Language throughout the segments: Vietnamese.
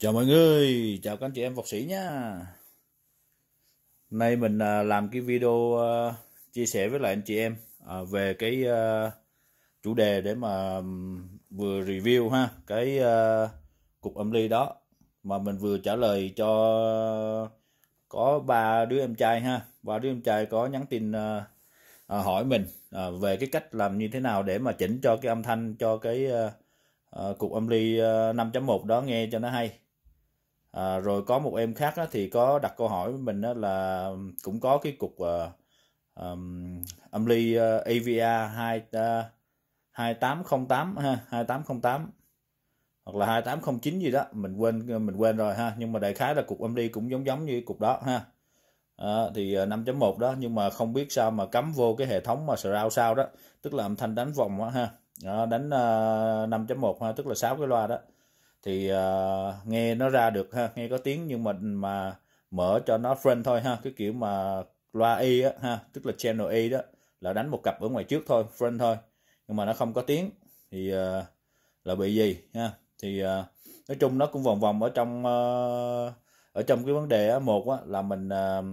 Chào mọi người, chào các anh chị em Phật sĩ nhé Nay mình à, làm cái video à, chia sẻ với lại anh chị em à, về cái chủ đề để mà vừa review ha cái cục âm ly đó mà mình vừa trả lời cho có ba đứa em trai ha ba đứa em trai có nhắn tin hỏi mình về cái cách làm như thế nào để mà chỉnh cho cái âm thanh cho cái cục âm ly 5.1 đó nghe cho nó hay à, rồi có một em khác á, thì có đặt câu hỏi với mình á, là cũng có cái cục uh, um, âm ly uh, AVR 2 uh, 2808 ha 2808 hoặc là 2809 gì đó mình quên mình quên rồi ha nhưng mà đại khái là cục âm ly cũng giống giống như cục đó ha à, thì 5.1 ờ, đó nhưng mà không biết sao mà cắm vô cái hệ thống mà surround sao đó tức là âm thanh đánh vòng đó, ha đó, đánh uh, 5.1 ha tức là sáu cái loa đó thì uh, nghe nó ra được ha nghe có tiếng nhưng mà mà mở cho nó friend thôi ha cái kiểu mà loa y á ha tức là channel y đó là đánh một cặp ở ngoài trước thôi friend thôi nhưng mà nó không có tiếng thì uh, là bị gì ha thì uh, nói chung nó cũng vòng vòng ở trong uh, ở trong cái vấn đề á, một á, là mình uh,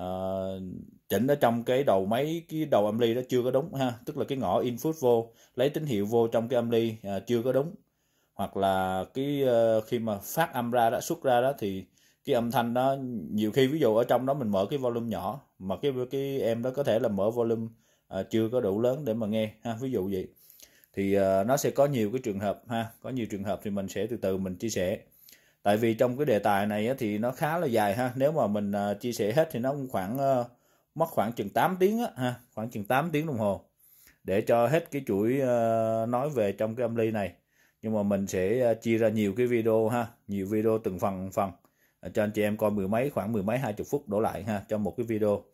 uh, chỉnh ở trong cái đầu máy cái đầu âm ly đó chưa có đúng ha tức là cái ngõ input vô lấy tín hiệu vô trong cái âm ly uh, chưa có đúng hoặc là cái ờ, khi mà phát âm ra đó xuất ra đó thì cái âm thanh đó nhiều khi ví dụ ở trong đó mình mở cái volume nhỏ mà cái cái em đó có thể là mở volume uh, chưa có đủ lớn để mà nghe ha ví dụ vậy thì uh, nó sẽ có nhiều cái trường hợp ha có nhiều trường hợp thì mình sẽ từ từ mình chia sẻ tại vì trong cái đề tài này á, thì nó khá là dài ha nếu mà mình uh, chia sẻ hết thì nó cũng khoảng uh, mất khoảng chừng 8 tiếng á ha khoảng chừng 8 tiếng đồng hồ để cho hết cái chuỗi uh, nói về trong cái âm ly này nhưng mà mình sẽ à, chia ra nhiều cái video ha nhiều video từng phần phần à, cho anh chị em coi mười mấy khoảng mười mấy hai chục phút đổ lại ha cho một cái video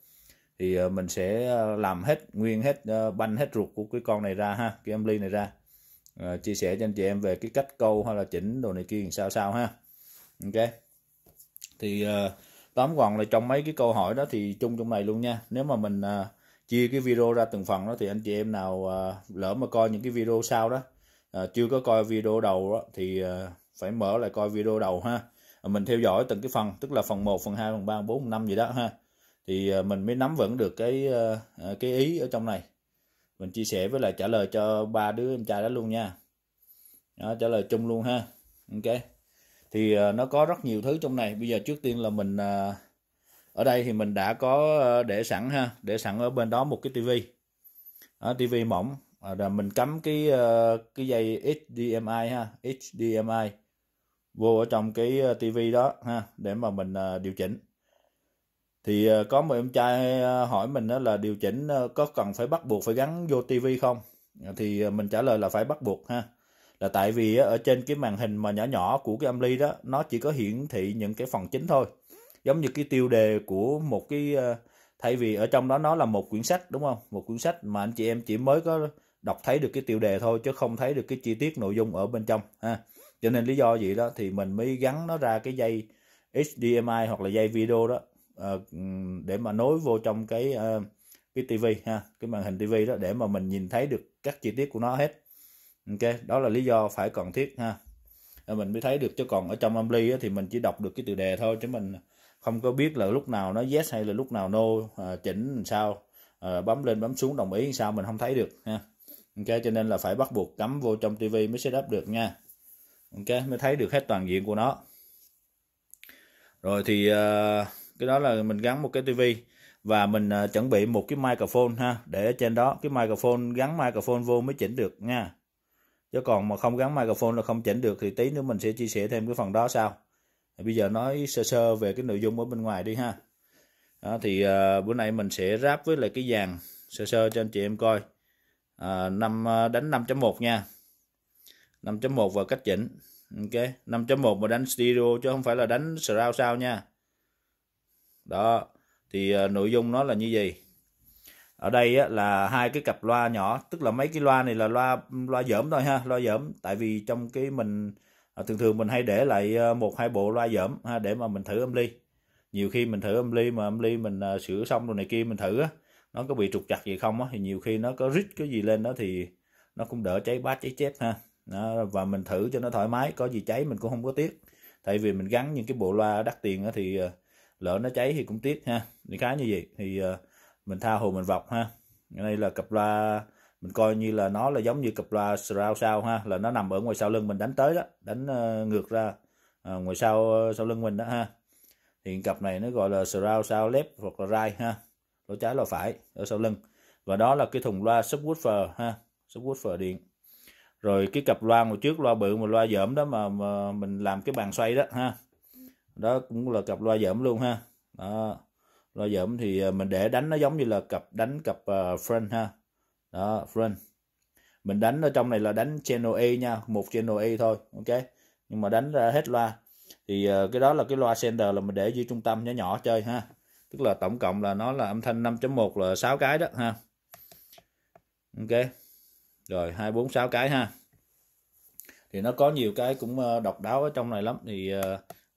thì à, mình sẽ làm hết nguyên hết banh hết ruột của cái con này ra ha cái em ly này ra chia sẻ cho anh chị em về cái cách câu hay là chỉnh đồ này kia sao sao ha ok thì tóm gọn là trong mấy cái câu hỏi đó thì chung trong này luôn nha nếu mà mình chia cái video ra từng phần đó thì anh chị em nào lỡ mà coi những cái video sau đó à, chưa có coi video đầu đó, thì à, phải mở lại coi video đầu ha à, mình theo dõi từng cái phần tức là phần 1 phần 2 phần 3 phần 4 phần 5 gì đó ha thì à, mình mới nắm vững được cái à, à, cái ý ở trong này mình chia sẻ với lại trả lời cho ba đứa em trai đó luôn nha đó, trả lời chung luôn ha ok thì à, nó có rất nhiều thứ trong này bây giờ trước tiên là mình à, ở đây thì mình đã có à, để sẵn ha để sẵn ở bên đó một cái tivi à, tivi mỏng à, rồi mình cắm cái ờ, cái dây HDMI ha HDMI vô ở trong cái ờ, tivi đó ha để mà mình ờ, điều chỉnh thì có một em trai hỏi mình đó là điều chỉnh có cần phải bắt buộc phải gắn vô tivi không thì mình trả lời là phải bắt buộc ha là tại vì ở trên cái màn hình mà nhỏ nhỏ của cái âm ly đó nó chỉ có hiển thị những cái phần chính thôi giống như cái tiêu đề của một cái thay vì ở trong đó nó là một quyển sách đúng không một quyển sách mà anh chị em chỉ mới có đọc thấy được cái tiêu đề thôi chứ không thấy được cái chi tiết nội dung ở bên trong ha cho nên lý do gì đó thì mình mới gắn nó ra cái dây HDMI hoặc là dây video đó ờ, để mà nối vô trong cái ờ, cái tivi ha cái màn hình tivi đó để mà mình nhìn thấy được các chi tiết của nó hết ok đó là lý do phải cần thiết ha ờ, mình mới thấy được chứ còn ở trong ampli thì mình chỉ đọc được cái tiêu đề thôi chứ mình không có biết là lúc nào nó yes hay là lúc nào no à, chỉnh làm sao à, bấm lên bấm xuống đồng ý làm sao mình không thấy được ha ok cho nên là phải bắt buộc cắm vô trong tivi mới setup được nha ok mới thấy được hết toàn diện của nó rồi thì ờ, cái đó là mình gắn một cái tivi và mình ờ, chuẩn bị một cái microphone ha để ở trên đó cái microphone gắn microphone vô mới chỉnh được nha chứ còn mà không gắn microphone là không chỉnh được thì tí nữa mình sẽ chia sẻ thêm cái phần đó sau bây giờ nói sơ sơ về cái nội dung ở bên ngoài đi ha đó, thì uh, bữa nay mình sẽ ráp với lại cái dàn sơ sơ cho anh chị em coi à, 5 à, đánh 5.1 nha 5.1 và cách chỉnh ok 5.1 mà đánh stereo chứ không phải là đánh surround sao nha đó thì à, nội dung nó là như gì ở đây á, là hai cái cặp loa nhỏ tức là mấy cái loa này là loa loa dởm thôi ha loa dởm tại vì trong cái mình à, thường thường mình hay để lại à, một hai bộ loa dởm ha để mà mình thử âm ly nhiều khi mình thử âm ly mà âm ly mình sửa xong rồi này kia mình thử á nó có bị trục chặt gì không á thì nhiều khi nó có rít cái gì lên đó thì nó cũng đỡ cháy bát cháy chép ha đó, và mình thử cho nó thoải mái có gì cháy mình cũng không có tiếc tại vì mình gắn những cái bộ loa đắt tiền đó thì ờ, lỡ nó cháy thì cũng tiếc ha những khá như vậy thì ờ, mình tha hồ mình vọc ha đây là cặp loa mình coi như là nó là giống như cặp loa surround sao ha là nó nằm ở ngoài sau lưng mình đánh tới đó đánh ờ, ngược ra à, ngoài sau sau lưng mình đó ha thì cặp này nó gọi là surround sao left hoặc là right ha lỗ trái lỗ phải ở sau lưng và đó là cái thùng loa subwoofer ha subwoofer điện rồi cái cặp loa ngồi trước loa bự mà loa dởm đó mà, mà mình làm cái bàn xoay đó ha đó cũng là cặp loa dởm luôn ha đó loa dởm thì à, mình để đánh nó giống như là cặp đánh cặp uh, front ha đó front mình đánh ở trong này là đánh channel A nha một channel A thôi ok nhưng mà đánh ra hết loa thì uh, cái đó là cái loa sender là mình để dưới trung tâm nhỏ nhỏ chơi ha tức là tổng cộng là nó là âm thanh 5.1 là 6 cái đó ha ok rồi 246 cái ha thì nó có nhiều cái cũng ờ, độc đáo ở trong này lắm thì uh,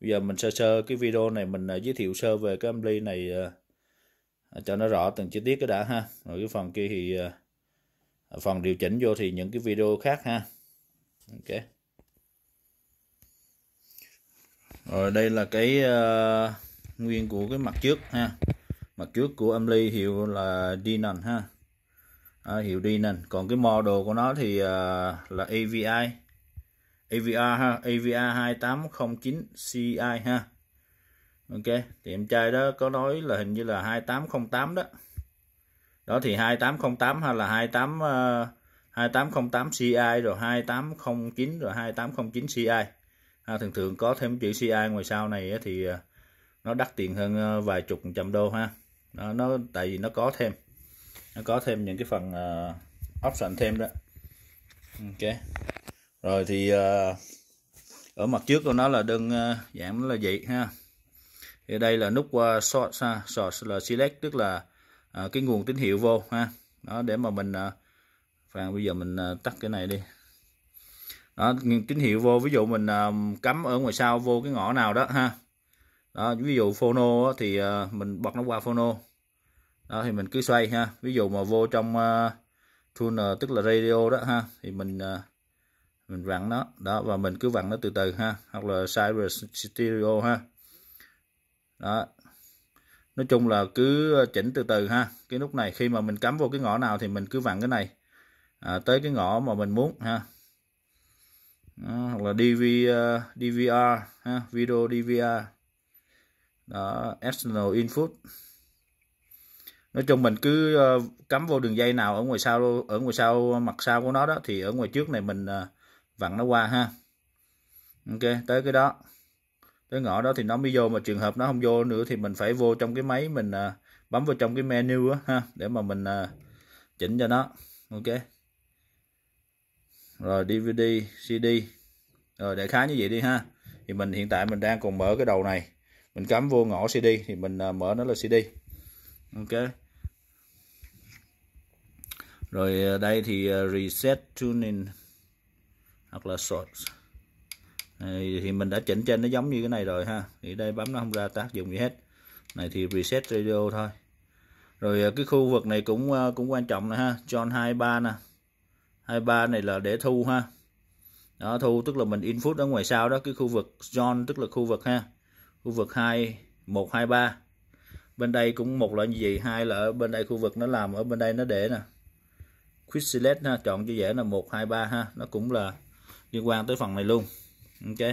bây giờ mình sơ sơ cái video này mình uh, giới thiệu sơ về cái âm ly này uh, cho nó rõ từng chi tiết cái đã ha rồi cái phần kia thì uh, phần điều chỉnh vô thì những cái video khác ha ok rồi đây là cái uh, nguyên của cái mặt trước ha mặt trước của âm ly hiệu là Dinan ha à, hiệu Dinan còn cái model của nó thì uh, là AVI AVR ha AVR 2809 CI ha Ok thì em trai đó có nói là hình như là 2808 đó đó thì 2808 hay là 28 uh, 2808 CI rồi 2809 rồi 2809 CI ha, thường thường có thêm chữ CI ngoài sau này thì uh, nó đắt tiền hơn ờ, vài chục trăm đô ha nó, nó tại vì nó có thêm nó có thêm những cái phần uh, option thêm đó ok rồi thì uh, ở mặt trước của nó là đơn uh, giản là vậy ha thì đây là nút qua uh, source ha source là select tức là uh, cái nguồn tín hiệu vô ha đó để mà mình uh, và bây giờ mình uh, tắt cái này đi đó tín hiệu vô ví dụ mình uh, cắm ở ngoài sau vô cái ngõ nào đó ha đó, ví dụ phono thì ờ, mình bật nó qua phono đó, thì mình cứ xoay ha ví dụ mà vô trong uh, ờ, tuner ờ, tức là radio đó ha thì mình uh, mình vặn nó đó và mình cứ vặn nó từ từ ha hoặc là cyber stereo ha đó nói chung là cứ chỉnh từ từ ha cái nút này khi mà mình cắm vô cái ngõ nào thì mình cứ vặn cái này à, tới cái ngõ mà mình muốn ha đó, hoặc là DV, uh, DVR ha video DVR đó external input nói chung mình cứ ờ, cắm vô đường dây nào ở ngoài sau ở ngoài sau mặt sau của nó đó thì ở ngoài trước này mình ờ, vặn nó qua ha ok tới cái đó tới ngõ đó thì nó mới vô mà trường hợp nó không vô nữa thì mình phải vô trong cái máy mình ờ, bấm vào trong cái menu đó, ha để mà mình chỉnh cho nó ok rồi DVD CD rồi để khá như vậy đi ha thì mình hiện tại mình đang còn mở cái đầu này mình cắm vô ngõ CD thì mình à, mở nó là CD ok rồi à, đây thì à, reset tuning hoặc là short thì mình đã chỉnh trên nó giống như cái này rồi ha thì đây bấm nó không ra tác dụng gì hết này thì reset radio thôi rồi cái khu vực này cũng cũng quan trọng nè ha John 23 nè 23 này là để thu ha đó thu tức là mình input ở ngoài sau đó cái khu vực John tức là khu vực ha khu vực 2 123 bên đây cũng một loại như vậy hai là ở bên đây khu vực nó làm ở bên đây nó để nè quick select ha chọn cho dễ là 123 ha nó cũng là liên quan tới phần này luôn ok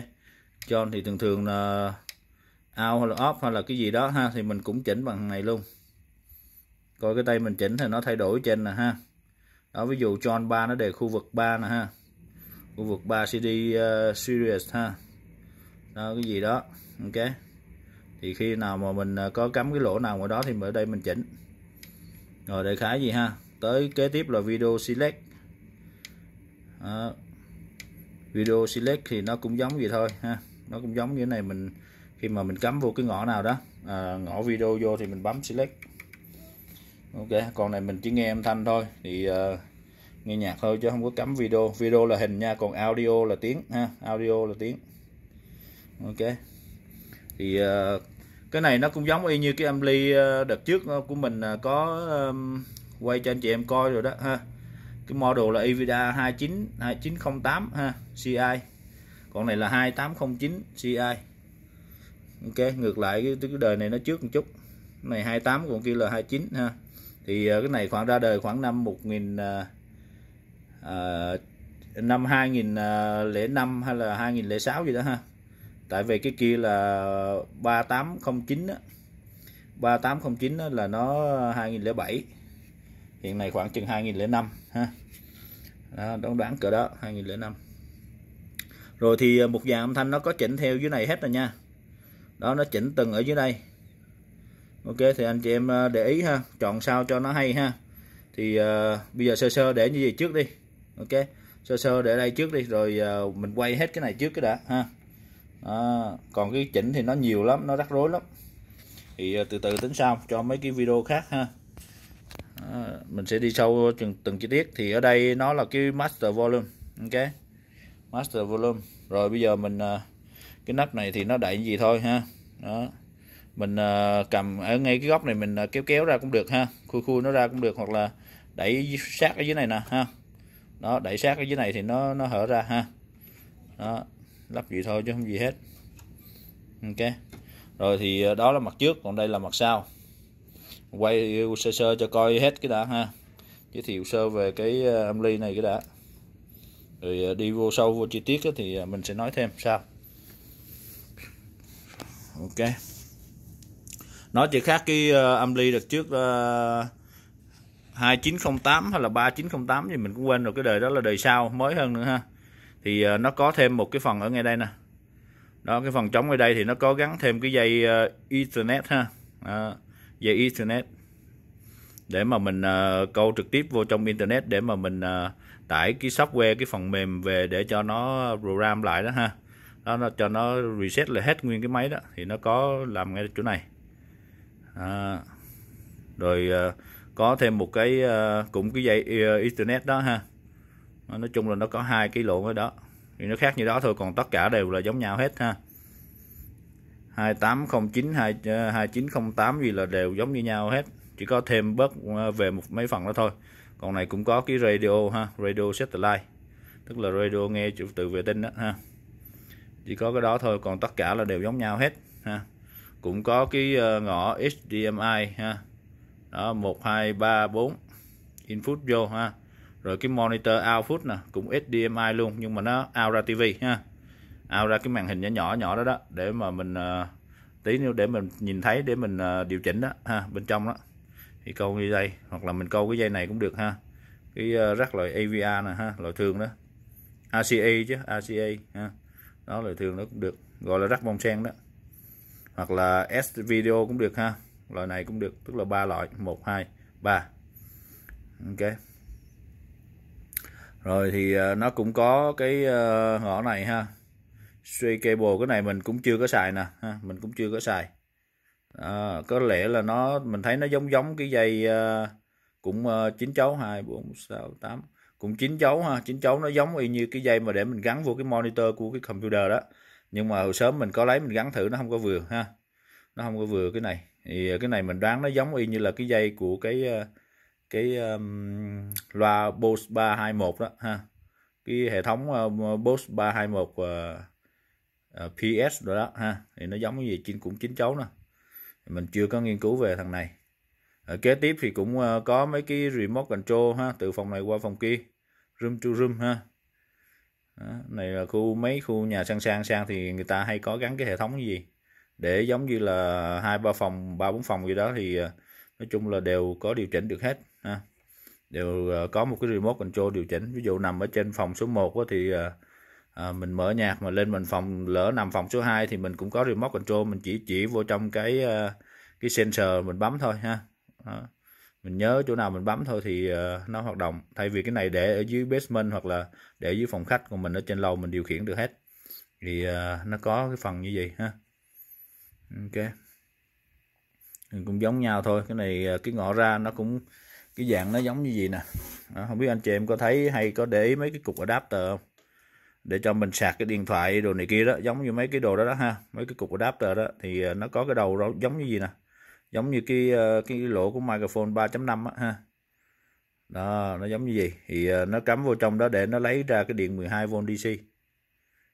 John thì thường thường là out hay là off hay là cái gì đó ha thì mình cũng chỉnh bằng này luôn coi cái tay mình chỉnh thì nó thay đổi trên nè ha đó ví dụ John 3 nó để khu vực 3 nè ha khu vực 3 CD uh, series ha đó cái gì đó ok thì khi nào mà mình ờ, có cắm cái lỗ nào ngoài đó thì ở đây mình chỉnh rồi đại khái gì ha tới kế tiếp là video select đó. video select thì nó cũng giống vậy thôi ha nó cũng giống như thế này mình khi mà mình cắm vô cái ngõ nào đó à, ngõ video vô thì mình bấm select ok còn này mình chỉ nghe âm thanh thôi thì uh, nghe nhạc thôi chứ không có cắm video video là hình nha còn audio là tiếng ha audio là tiếng ok thì ờ, cái này nó cũng giống y như cái âm ly ờ, đợt trước ờ, của mình có quay cho anh chị em coi rồi đó ha cái model là Evida 29 2908 ha CI còn này là 2809 CI ok ngược lại cái, cái đời này nó trước một chút cái này 28 còn kia là 29 ha thì cái này khoảng ra đời khoảng năm 1000 à, năm 2005 hay là 2006 gì đó ha tại vì cái kia là 3809 á 3809 đó là nó 2007 hiện nay khoảng chừng 2005 ha đó, đoán đoán cỡ đó 2005 rồi thì à, một dàn âm thanh nó có chỉnh theo dưới này hết rồi nha đó nó chỉnh từng ở dưới đây ok thì anh chị em à, để ý ha chọn sao cho nó hay ha thì uh, bây giờ sơ sơ để như vậy trước đi ok sơ sơ để đây trước đi rồi uh, mình quay hết cái này trước cái đã ha à, còn cái chỉnh thì nó nhiều lắm nó rắc rối lắm thì à, từ từ tính sau cho mấy cái video khác ha à, mình sẽ đi sâu từng, từng chi tiết thì ở đây nó là cái master volume ok master volume rồi bây giờ mình à, cái nắp này thì nó đậy gì thôi ha đó mình à, cầm ở ngay cái góc này mình kéo kéo ra cũng được ha khui khui nó ra cũng được hoặc là đẩy sát ở dưới này nè ha đó đẩy sát ở dưới này thì nó nó hở ra ha đó lắp vậy thôi chứ không gì hết ok rồi thì ờ, đó là mặt trước còn đây là mặt sau quay sơ sơ cho coi hết cái đã ha giới thiệu sơ về cái ờ, âm ly này cái đã rồi ờ, đi vô sâu vô chi tiết thì mình sẽ nói thêm sao. ok nó chỉ khác cái âm ly đợt trước 2908 hay là 3908 thì mình cũng quên rồi cái đời đó là đời sau mới hơn nữa ha thì ờ, nó có thêm một cái phần ở ngay đây nè đó cái phần trống ở đây thì nó có gắn thêm cái dây ờ, Ethernet ha đó, dây Ethernet để mà mình uh, câu trực tiếp vô trong internet để mà mình uh, tải cái software cái phần mềm về để cho nó program lại đó ha đó nó cho nó reset lại hết nguyên cái máy đó thì nó có làm ngay chỗ này à, rồi uh, có thêm một cái uh, cũng cái dây uh, internet đó ha nói chung là nó có hai cái luồng ở đó thì nó khác như đó thôi còn tất cả đều là giống nhau hết ha 2809 2908 ờ, gì là đều giống như nhau hết chỉ có thêm bớt ờ, về một mấy phần đó thôi còn này cũng có cái radio ha radio satellite tức là radio nghe chủ từ vệ tinh đó ha chỉ có cái đó thôi còn tất cả là đều giống nhau hết ha cũng có cái ờ, ngõ HDMI ha đó 1234 input vô ha rồi cái monitor output nè cũng HDMI luôn nhưng mà nó out ra tivi ha out ra cái màn hình nhỏ nhỏ nhỏ đó đó để mà mình uh, tí nữa để mình nhìn thấy để mình uh, điều chỉnh đó ha bên trong đó thì câu như dây hoặc là mình câu cái dây này cũng được ha cái uh, rắc loại AVR nè ha loại thường đó ACA chứ ACA ha đó loại thường nó cũng được gọi là rắc bông sen đó hoặc là S video cũng được ha loại này cũng được tức là ba loại một hai ba ok rồi thì ờ, nó cũng có cái ờ, ngõ này ha stray cable cái này mình cũng chưa có xài nè ha. mình cũng chưa có xài à, có lẽ là nó mình thấy nó giống giống cái dây ờ, cũng chín chấu hai bốn sáu tám cũng chín chấu ha chín chấu nó giống y như cái dây mà để mình gắn vô cái monitor của cái computer đó nhưng mà hồi sớm mình có lấy mình gắn thử nó không có vừa ha nó không có vừa cái này thì cái này mình đoán nó giống y như là cái dây của cái cái um, loa Bose 321 đó ha cái hệ thống uh, Bose 321 uh, uh, PS rồi đó ha thì nó giống như vậy chính cũng chín chấu nè mình chưa có nghiên cứu về thằng này ở ờ, kế tiếp thì cũng uh, có mấy cái remote control ha từ phòng này qua phòng kia room to room ha đó, này là khu mấy khu nhà sang sang sang thì người ta hay có gắn cái hệ thống gì để giống như là hai ba phòng ba bốn phòng gì đó thì nói chung là đều có điều chỉnh được hết ha. đều ờ, có một cái remote control điều chỉnh ví dụ nằm ở trên phòng số 1 thì à, mình mở nhạc mà lên mình phòng lỡ nằm phòng số 2 thì mình cũng có remote control mình chỉ chỉ vô trong cái cái sensor mình bấm thôi ha đó. mình nhớ chỗ nào mình bấm thôi thì uh, nó hoạt động thay vì cái này để ở dưới basement hoặc là để dưới phòng khách của mình ở trên lầu mình điều khiển được hết thì uh, nó có cái phần như vậy ha ok cũng giống nhau thôi cái này cái ngõ ra nó cũng cái dạng nó giống như gì nè đó, à, không biết anh chị em có thấy hay có để ý mấy cái cục adapter không để cho mình sạc cái điện thoại đồ này kia đó giống như mấy cái đồ đó đó ha mấy cái cục adapter đó thì à, nó có cái đầu đó giống như gì nè giống như cái à, cái lỗ của microphone 3.5 á ha đó nó giống như gì thì nó cắm vô trong đó để nó lấy ra cái điện 12V DC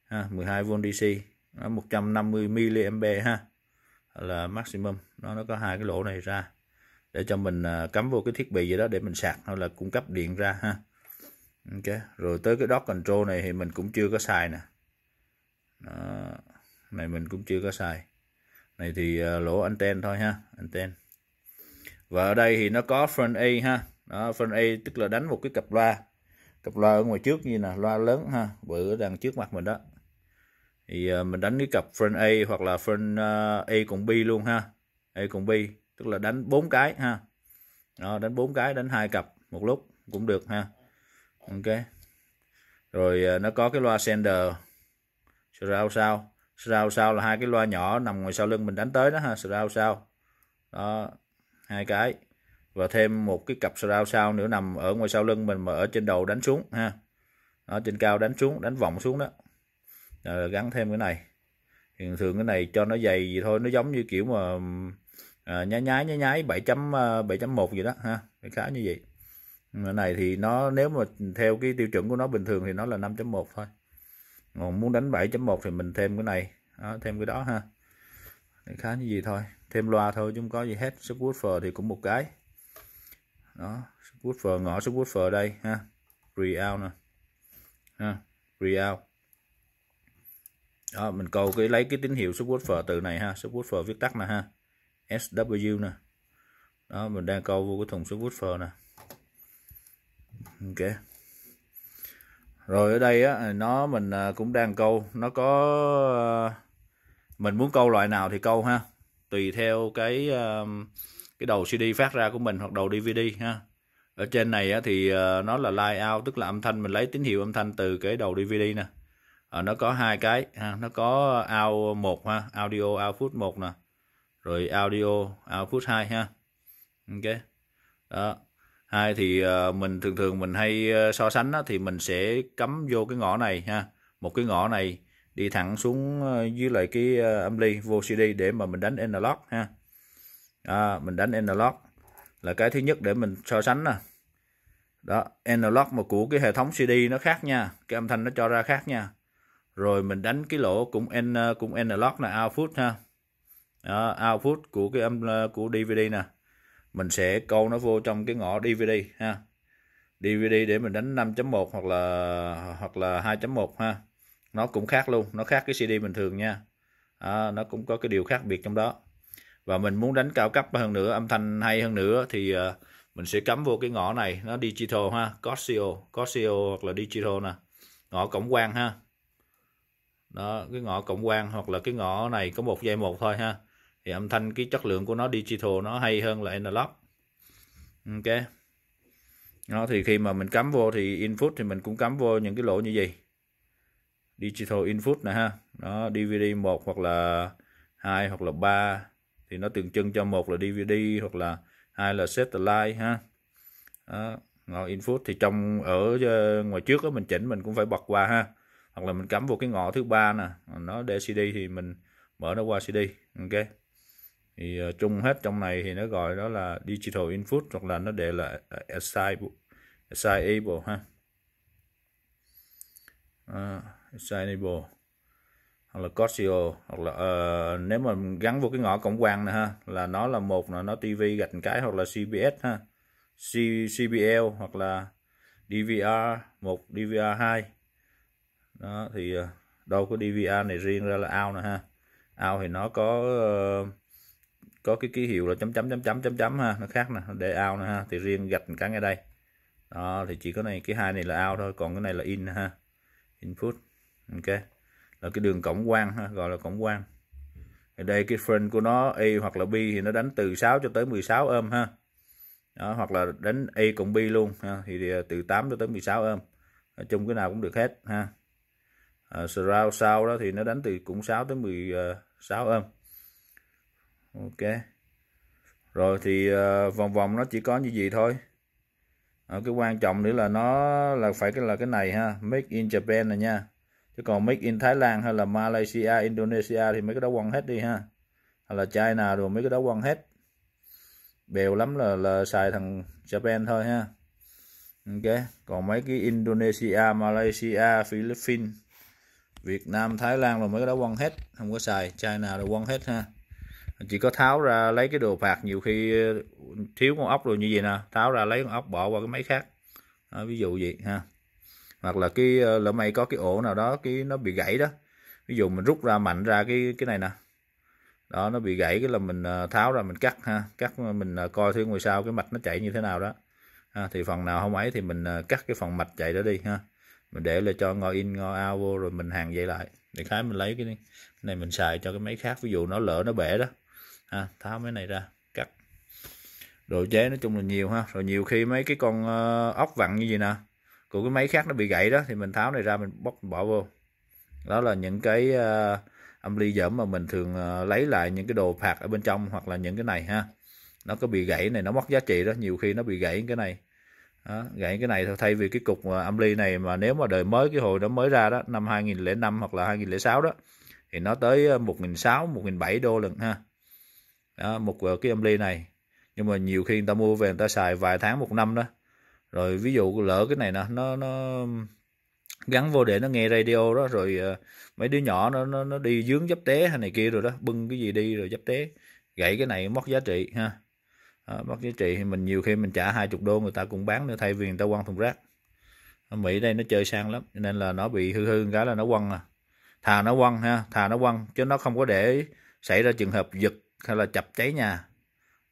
ha 12V DC nó 150 mAh ha là maximum nó nó có hai cái lỗ này ra để cho mình à, cắm vô cái thiết bị gì đó để mình sạc hay là cung cấp điện ra ha ok rồi tới cái dock control này thì mình cũng chưa có xài nè đó. này mình cũng chưa có xài này thì à, lỗ anten thôi ha anten và ở đây thì nó có front A ha đó front A tức là đánh một cái cặp loa cặp loa ở ngoài trước như nè loa lớn ha bự ở đằng trước mặt mình đó thì à, mình đánh cái cặp front A hoặc là front A cùng B luôn ha A cùng B tức là đánh bốn cái ha đó, đánh bốn cái đánh hai cặp một lúc cũng được ha ok rồi à, nó có cái loa sender surround sao surround sao là hai cái loa nhỏ nằm ngoài sau lưng mình đánh tới đó ha surround sao đó hai cái và thêm một cái cặp surround sao nữa nằm ở ngoài sau lưng mình mà ở trên đầu đánh xuống ha nó trên cao đánh xuống đánh vòng xuống đó rồi gắn thêm cái này thì thường cái này cho nó dày gì thôi nó giống như kiểu mà à, nháy nháy nhái nhái 7 ờ, chấm một gì đó ha khá như vậy này thì nó nếu mà theo cái tiêu chuẩn của nó bình thường thì nó là 5.1 thôi còn muốn đánh 7.1 thì mình thêm cái này đó, thêm cái đó ha để khá như gì thôi thêm loa thôi chúng có gì hết subwoofer thì cũng một cái đó subwoofer ngõ subwoofer đây ha real nè ha real đó mình cầu cái lấy cái tín hiệu subwoofer từ này ha subwoofer viết tắt nè ha SW nè đó mình đang câu vô cái thùng số woofer nè ok rồi ở đây á nó mình à, cũng đang câu nó có à, mình muốn câu loại nào thì câu ha tùy theo cái à, cái đầu CD phát ra của mình hoặc đầu DVD ha ở trên này á, thì nó là line out tức là âm thanh mình lấy tín hiệu âm thanh từ cái đầu DVD nè à, nó có hai cái ha nó có out một ha audio output một nè rồi audio output 2 ha ok đó hai thì ờ, mình thường thường mình hay ờ, so sánh đó, thì mình sẽ cắm vô cái ngõ này ha một cái ngõ này đi thẳng xuống ờ, dưới lại cái âm ly vô CD để mà mình đánh analog ha à, mình đánh analog là cái thứ nhất để mình so sánh nè đó analog mà của cái hệ thống CD nó khác nha cái âm thanh nó cho ra khác nha rồi mình đánh cái lỗ cũng n cũng analog là output ha đó, output của cái âm ờ, của DVD nè mình sẽ câu nó vô trong cái ngõ DVD ha DVD để mình đánh 5.1 hoặc là hoặc là 2.1 ha nó cũng khác luôn nó khác cái CD bình thường nha à, nó cũng có cái điều khác biệt trong đó và mình muốn đánh cao cấp hơn nữa âm thanh hay hơn nữa thì ờ, mình sẽ cắm vô cái ngõ này nó digital ha Casio Casio hoặc là digital nè ngõ cổng quang ha đó cái ngõ cổng quang hoặc là cái ngõ này có một dây một thôi ha thì âm thanh cái chất lượng của nó digital nó hay hơn là analog ok nó thì khi mà mình cắm vô thì input thì mình cũng cắm vô những cái lỗ như gì digital input nè ha nó DVD một hoặc là hai hoặc là ba thì nó tượng trưng cho một là DVD hoặc là hai là satellite ha đó. ngõ input thì trong ở ờ, ngoài trước đó, mình chỉnh mình cũng phải bật qua ha hoặc là mình cắm vô cái ngõ thứ ba nè nó để CD thì mình mở nó qua CD ok thì ờ, chung hết trong này thì nó gọi đó là digital input hoặc là nó để là assignable assignable ha uh, assignable hoặc là Cosio hoặc là uh, nếu mà gắn vô cái ngõ cổng quang này ha là nó là một là nó TV gạch cái hoặc là CBS ha C, CBL hoặc là DVR một DVR 2 đó thì uh, đâu có DVR này riêng ra là out nè ha out thì nó có uh, có cái ký hiệu là chấm chấm chấm chấm chấm chấm ha nó khác nè để ao nè ha thì riêng gạch cái ngay đây đó thì chỉ có này cái hai này là ao thôi còn cái này là in ha input ok là cái đường cổng quang ha gọi là cổng quang ở đây cái frame của nó A hoặc là B thì nó đánh từ 6 cho tới 16 ôm ha đó, hoặc là đánh A cộng B luôn ha. thì à, từ 8 cho tới 16 ohm nói chung cái nào cũng được hết ha à, surround sau đó thì nó đánh từ cũng 6 tới 16 ôm à, ok rồi thì uh, vòng vòng nó chỉ có như gì thôi à, cái quan trọng nữa là nó là phải cái là cái này ha make in Japan này nha chứ còn make in Thái Lan hay là Malaysia Indonesia thì mấy cái đó quăng hết đi ha hay là China rồi mấy cái đó quăng hết bèo lắm là là xài thằng Japan thôi ha ok còn mấy cái Indonesia Malaysia Philippines Việt Nam Thái Lan rồi mấy cái đó quăng hết không có xài China rồi quăng hết ha chỉ có tháo ra lấy cái đồ phạt nhiều khi ờ, thiếu con ốc rồi như vậy nè tháo ra lấy con ốc bỏ qua cái máy khác đó, ví dụ vậy ha hoặc là cái ờ, lỡ may có cái ổ nào đó cái nó bị gãy đó ví dụ mình rút ra mạnh ra cái cái này nè đó nó bị gãy cái là mình ờ, tháo ra mình cắt ha cắt mình coi thứ ngoài sau cái mạch nó chạy như thế nào đó ha, thì phần nào không ấy thì mình cắt cái phần mạch chạy đó đi ha mình để là cho ngồi in ngồi out vô rồi mình hàng dây lại để khái mình lấy cái này mình xài cho cái máy khác ví dụ nó lỡ nó bể đó à, tháo mấy này ra cắt độ chế nói chung là nhiều ha rồi nhiều khi mấy cái con uh, ốc vặn như vậy nè của cái máy khác nó bị gãy đó thì mình tháo này ra mình bóc mình bỏ vô đó là những cái uh, âm ly dởm mà mình thường uh, lấy lại những cái đồ phạt ở bên trong hoặc là những cái này ha nó có bị gãy này nó mất giá trị đó nhiều khi nó bị gãy cái này đó, gãy cái này thay vì cái cục âm ly này mà nếu mà đời mới cái hồi nó mới ra đó năm 2005 hoặc là 2006 đó thì nó tới 1.600 1.700 đô lần ha đó, một cái âm ly này nhưng mà nhiều khi người ta mua về người ta xài vài tháng một năm đó rồi ví dụ lỡ cái này nè nó nó gắn vô để nó nghe radio đó rồi ờ, mấy đứa nhỏ nó nó, nó đi dướng dấp té hay này kia rồi đó bưng cái gì đi rồi dấp té gãy cái này mất giá trị ha à, mất giá trị thì mình nhiều khi mình trả hai chục đô người ta cũng bán nữa thay vì người ta quăng thùng rác ở Mỹ đây nó chơi sang lắm nên là nó bị hư hư cái là nó quăng à thà nó quăng ha thà nó quăng chứ nó không có để xảy ra trường hợp giật hay là chập cháy nhà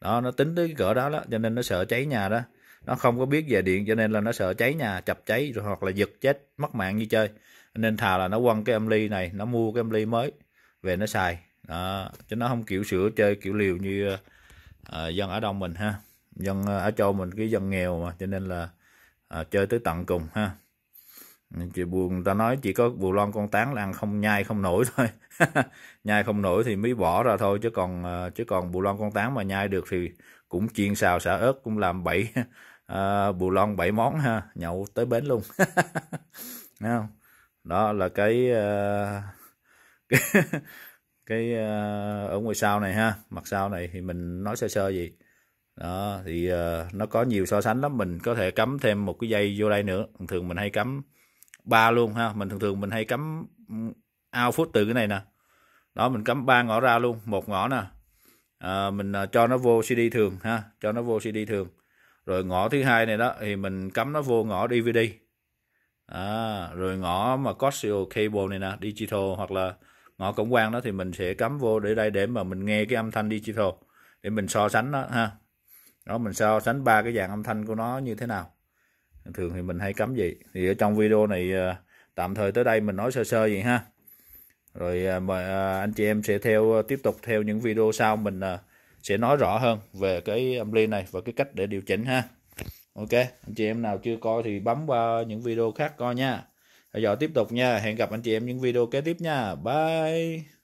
đó nó tính tới cái cỡ đó đó cho nên nó sợ cháy nhà đó nó không có biết về điện cho nên là nó sợ cháy nhà chập cháy rồi hoặc là giật chết mất mạng như chơi nên thà là nó quăng cái âm ly này nó mua cái âm ly mới về nó xài đó. chứ nó không kiểu sửa chơi kiểu liều như à, dân ở đông mình ha dân à, ở châu mình cái dân nghèo mà cho nên là à, chơi tới tận cùng ha chị buồn ta nói chỉ có bù lon con tán là ăn không nhai không nổi thôi nhai không nổi thì mới bỏ ra thôi chứ còn ờ, chứ còn bù lon con tán mà nhai được thì cũng chiên xào xả ớt cũng làm bảy uh, bù lon bảy món ha nhậu tới bến luôn không? đó là cái uh, cái, cái uh, ở ngoài sau này ha mặt sau này thì mình nói sơ sơ gì đó thì uh, nó có nhiều so sánh lắm mình có thể cắm thêm một cái dây vô đây nữa thường mình hay cắm ba luôn ha mình thường thường mình hay cắm output từ cái này nè đó mình cắm ba ngõ ra luôn một ngõ nè à, mình à, cho nó vô CD thường ha cho nó vô CD thường rồi ngõ thứ hai này đó thì mình cắm nó vô ngõ DVD à, rồi ngõ mà coaxial cable này nè digital hoặc là ngõ cổng quan đó thì mình sẽ cắm vô để đây để mà mình nghe cái âm thanh digital để mình so sánh đó ha đó mình so sánh ba cái dạng âm thanh của nó như thế nào thường thì mình hay cấm gì thì ở trong video này ờ, tạm thời tới đây mình nói sơ sơ vậy ha rồi ờ, mời anh chị em sẽ theo ờ, tiếp tục theo những video sau mình sẽ nói rõ hơn về cái âm ly này và cái cách để điều chỉnh ha ok anh chị em nào chưa coi thì bấm vào những video khác coi nha bây giờ tiếp tục nha hẹn gặp anh chị em những video kế tiếp nha bye